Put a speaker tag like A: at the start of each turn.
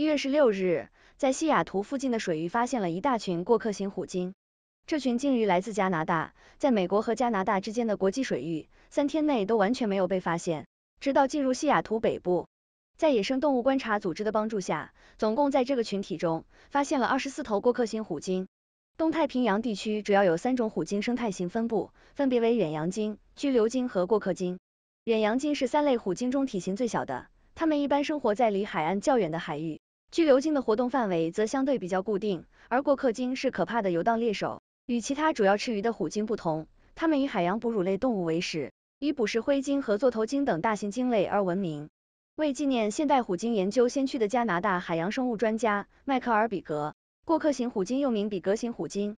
A: 一月十六日，在西雅图附近的水域发现了一大群过客型虎鲸。这群鲸鱼来自加拿大，在美国和加拿大之间的国际水域，三天内都完全没有被发现，直到进入西雅图北部。在野生动物观察组织的帮助下，总共在这个群体中发现了二十四头过客型虎鲸。东太平洋地区主要有三种虎鲸生态型分布，分别为远洋鲸、居留鲸和过客鲸。远洋鲸是三类虎鲸中体型最小的，它们一般生活在离海岸较远的海域。巨流鲸的活动范围则相对比较固定，而过客鲸是可怕的游荡猎手。与其他主要吃鱼的虎鲸不同，它们以海洋哺乳类动物为食，以捕食灰鲸和座头鲸等大型鲸类而闻名。为纪念现代虎鲸研究先驱的加拿大海洋生物专家迈克尔比格，过客型虎鲸又名比格型虎鲸。